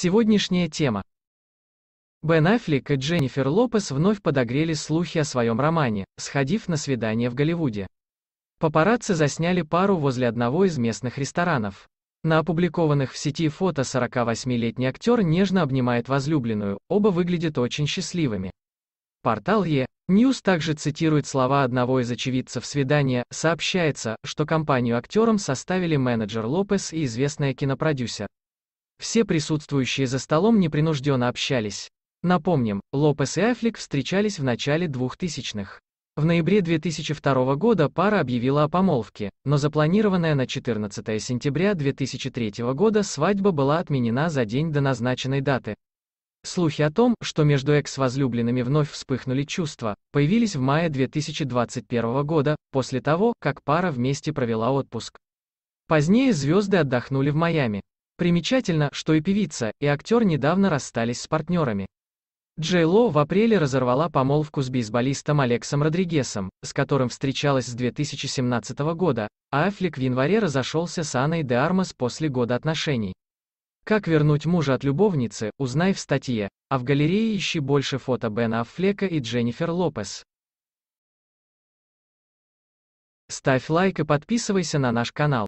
Сегодняшняя тема. Бен Аффлек и Дженнифер Лопес вновь подогрели слухи о своем романе, сходив на свидание в Голливуде. Папарацци засняли пару возле одного из местных ресторанов. На опубликованных в сети фото 48-летний актер нежно обнимает возлюбленную, оба выглядят очень счастливыми. Портал Е. Ньюс также цитирует слова одного из очевидцев свидания, сообщается, что компанию актерам составили менеджер Лопес и известная кинопродюсер. Все присутствующие за столом непринужденно общались. Напомним, Лопес и Аффлек встречались в начале 2000-х. В ноябре 2002 года пара объявила о помолвке, но запланированная на 14 сентября 2003 года свадьба была отменена за день до назначенной даты. Слухи о том, что между экс-возлюбленными вновь вспыхнули чувства, появились в мае 2021 года, после того, как пара вместе провела отпуск. Позднее звезды отдохнули в Майами. Примечательно, что и певица, и актер недавно расстались с партнерами. Джей Ло в апреле разорвала помолвку с бейсболистом Алексом Родригесом, с которым встречалась с 2017 года, а Аффлек в январе разошелся с Анной де Армас после года отношений. Как вернуть мужа от любовницы, узнай в статье, а в галерее ищи больше фото Бена Аффлека и Дженнифер Лопес. Ставь лайк и подписывайся на наш канал.